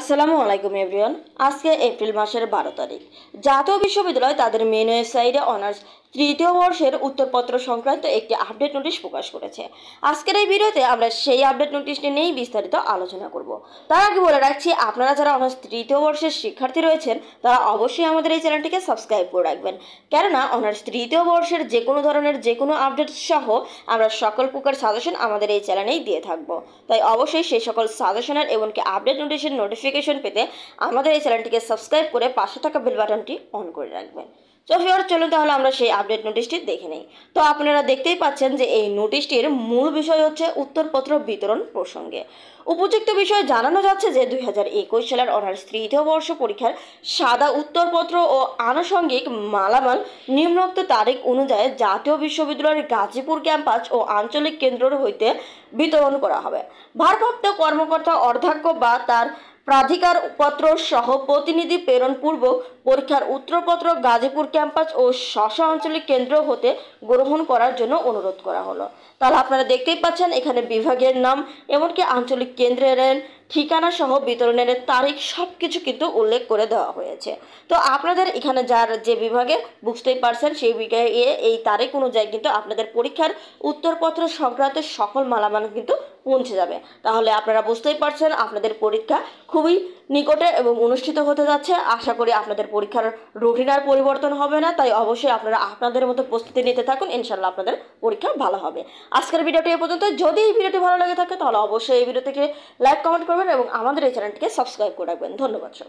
আসসালামু আলাইকুম এভরিওয়ান আজকে এপ্রিল মাসের বারো তারিখ জাতীয় বিশ্ববিদ্যালয় তাদের মেন ওয়েবসাইটে অনার্স তৃতীয় বর্ষের উত্তরপত্র সংক্রান্ত একটি আপডেট নোটিশ প্রকাশ করেছে আজকের এই ভিডিওতে আমরা সেই আপডেট নোটিশটি নিয়েই বিস্তারিত আলোচনা করব তার আগে বলে রাখছি আপনারা যারা অনার্স তৃতীয় বর্ষের শিক্ষার্থী রয়েছেন তারা অবশ্যই আমাদের এই চ্যানেলটিকে সাবস্ক্রাইব করে রাখবেন কেননা অনার্স তৃতীয় বর্ষের যে কোনো ধরনের যে কোনো আপডেট সহ আমরা সকল প্রকার সাজেশন আমাদের এই চ্যানেলেই দিয়ে থাকব তাই অবশ্যই সেই সকল সাজেশনের এমনকি আপডেট নোটিশের নোটিফিকেশন পেতে আমাদের এই চ্যানেলটিকে সাবস্ক্রাইব করে পাশে থাকা বেল বাটনটি অন করে রাখবেন তো ফিওর চলুন তাহলে আমরা সেই আপডেট নোটিশটি দেখে নিই তো আপনারা দেখতেই পাচ্ছেন যে এই নোটিশটির মূল বিষয় হচ্ছে উত্তরপত্র বিতরণ প্রসঙ্গে উপযুক্ত বিষয়ে জানানো যাচ্ছে যে দুই সালের অনার্স তৃতীয় বর্ষ পরীক্ষার সাদা উত্তরপত্র ও আনুষঙ্গিক মালামাল নিম্নোক্ত তারিখ অনুযায়ী জাতীয় বিশ্ববিদ্যালয়ের গাজীপুর ক্যাম্পাস ও আঞ্চলিক কেন্দ্র হইতে বিতরণ করা হবে ভারপ্রাপ্ত কর্মকর্তা অর্ধাক্ষ বা তার প্রাধিকারপত্র সহ প্রতিনিধি পূর্বক পরীক্ষার উত্তরপত্র গাজীপুর ক্যাম্পাস ও শশা আঞ্চলিক কেন্দ্র হতে গ্রহণ করার জন্য অনুরোধ করা হলো তাহলে আপনারা দেখতেই পাচ্ছেন এখানে বিভাগের নাম এমনকি আঞ্চলিক কেন্দ্রের ঠিকানা সহ বিতরণের তারিখ সব কিছু কিন্তু উল্লেখ করে দেওয়া হয়েছে তো আপনাদের এখানে যার যে বিভাগে বুঝতেই পারছেন সেই বিভাগে এই তারিখ অনুযায়ী কিন্তু আপনাদের পরীক্ষার উত্তরপত্র সংক্রান্ত সকল মালামাল কিন্তু পৌঁছে যাবে তাহলে আপনারা বুঝতেই পারছেন আপনাদের পরীক্ষা খুবই নিকটে এবং অনুষ্ঠিত হতে যাচ্ছে আশা করি আপনাদের পরীক্ষার রুটিন আর পরিবর্তন হবে না তাই অবশ্যই আপনারা আপনাদের মতো প্রস্তুতি নিতে থাকুন ইনশাল্লাহ আপনাদের পরীক্ষা ভালো হবে আজকের ভিডিওটি এ পর্যন্ত যদি এই ভিডিওটি ভালো লাগে থাকে তাহলে অবশ্যই এই ভিডিও থেকে লাইক কমেন্ট করবেন এবং আমাদের এই চ্যানেলটিকে সাবস্ক্রাইব করে রাখবেন ধন্যবাদ